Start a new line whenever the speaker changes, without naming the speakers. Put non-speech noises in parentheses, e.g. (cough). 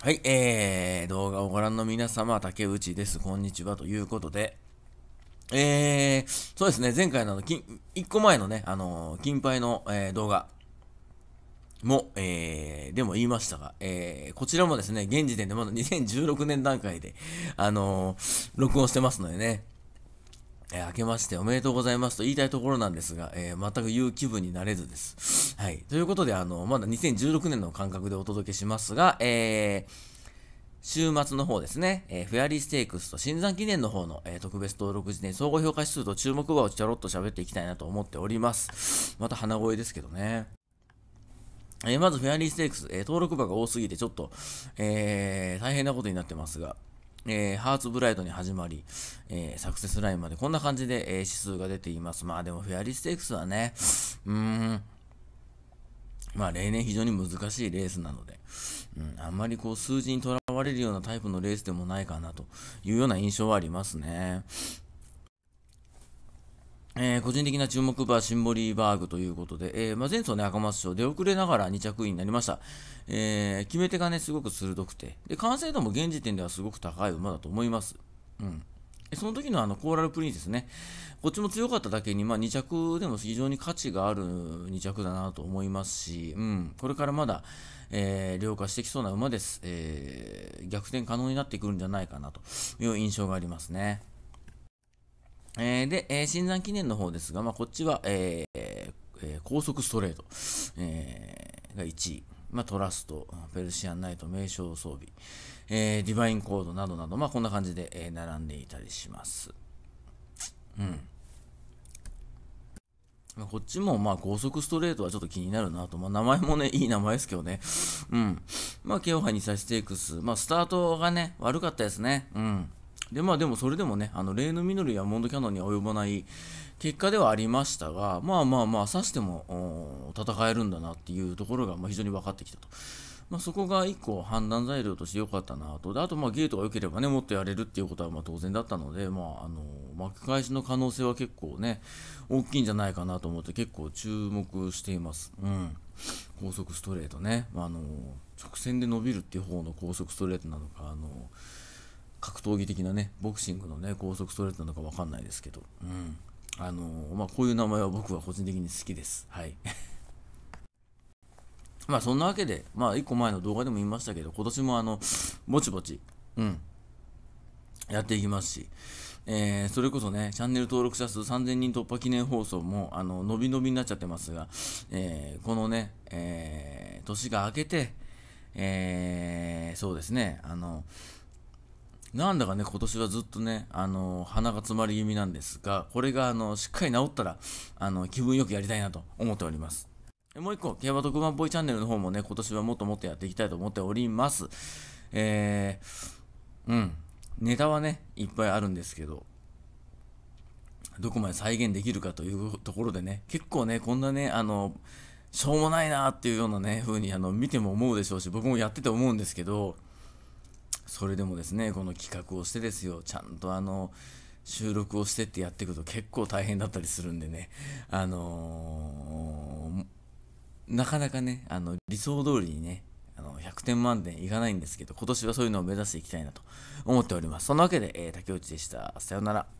はい、えー、動画をご覧の皆様、竹内です。こんにちは。ということで、えー、そうですね、前回のあ1個前のね、あのー、金杯の、えー、動画も、えー、でも言いましたが、えー、こちらもですね、現時点でまだ2016年段階で、あのー、録音してますのでね、えー、明けましておめでとうございますと言いたいところなんですが、えー、全く言う気分になれずです。はい。ということで、あの、まだ2016年の感覚でお届けしますが、えー、週末の方ですね、えー、フェアリーステークスと新山記念の方の、えー、特別登録時点総合評価指数と注目馬をちょろっと喋っていきたいなと思っております。また鼻声ですけどね。えー、まずフェアリーステークス、え登録馬が多すぎてちょっと、え大変なことになってますが、えー、ハーツブライトに始まり、えサクセスラインまでこんな感じで、え指数が出ています。まあでもフェアリーステークスはね、うーん、まあ例年非常に難しいレースなので、うん、あんまりこう数字にとらわれるようなタイプのレースでもないかなというような印象はありますね。えー、個人的な注目馬はシンボリーバーグということで、えー、まあ、前走ね、赤松賞出遅れながら2着位になりました。えー、決め手がね、すごく鋭くて、で、完成度も現時点ではすごく高い馬だと思います。うん。その時のあのコーラルプリンセスね、こっちも強かっただけに、まあ、2着でも非常に価値がある2着だなと思いますし、うん、これからまだ、えー、量化してきそうな馬です、えー、逆転可能になってくるんじゃないかなという印象がありますね。えー、で、えー、新山記念の方ですが、まあ、こっちは、えーえー、高速ストレート、えー、が1位。まあ、トラスト、ペルシアンナイト、名称装備、えー、ディバインコードなどなど、まあ、こんな感じで、えー、並んでいたりします。うん。まあ、こっちも、まあ、高速ストレートはちょっと気になるなと。まあ、名前もね、(laughs) いい名前ですけどね。うん。まあ、KO 杯にさせていくス。まあ、スタートがね、悪かったですね。うん。でまあでもそれでもね、あの例のノルやモンドキャノンには及ばない結果ではありましたが、まあまあまあ、さしても戦えるんだなっていうところが、まあ、非常に分かってきたと。まあ、そこが1個判断材料として良かったなと。で、あとまあゲートが良ければね、もっとやれるっていうことはま当然だったので、まああの、巻き返しの可能性は結構ね、大きいんじゃないかなと思って結構注目しています。うん。高速ストレートね。まあ、あの、直線で伸びるっていう方の高速ストレートなのか、あの、格闘技的なねボクシングのね高速ストレートなのか分かんないですけど、うんあのー、まあ、こういう名前は僕は個人的に好きです。はい (laughs) まあそんなわけで、まあ一個前の動画でも言いましたけど、今年もあの、ぼちぼち、うん、やっていきますし、えー、それこそね、チャンネル登録者数3000人突破記念放送も、あの、伸び伸びになっちゃってますが、えー、このね、えー、年が明けて、えー、そうですね、あの、なんだかね、今年はずっとね、あのー、鼻が詰まり気味なんですが、これが、あのー、しっかり治ったら、あのー、気分よくやりたいなと思っております。もう一個、競馬特番っぽいチャンネルの方もね、今年はもっともっとやっていきたいと思っております。えー、うん。ネタはね、いっぱいあるんですけど、どこまで再現できるかというところでね、結構ね、こんなね、あの、しょうもないなっていうようなね、風に、あの、見ても思うでしょうし、僕もやってて思うんですけど、それでもですねこの企画をしてですよちゃんとあの収録をしてってやっていくと結構大変だったりするんでねあのー、なかなかねあの理想通りにねあの100点満点いかないんですけど今年はそういうのを目指していきたいなと思っておりますそんなわけで、えー、竹内でしたさようなら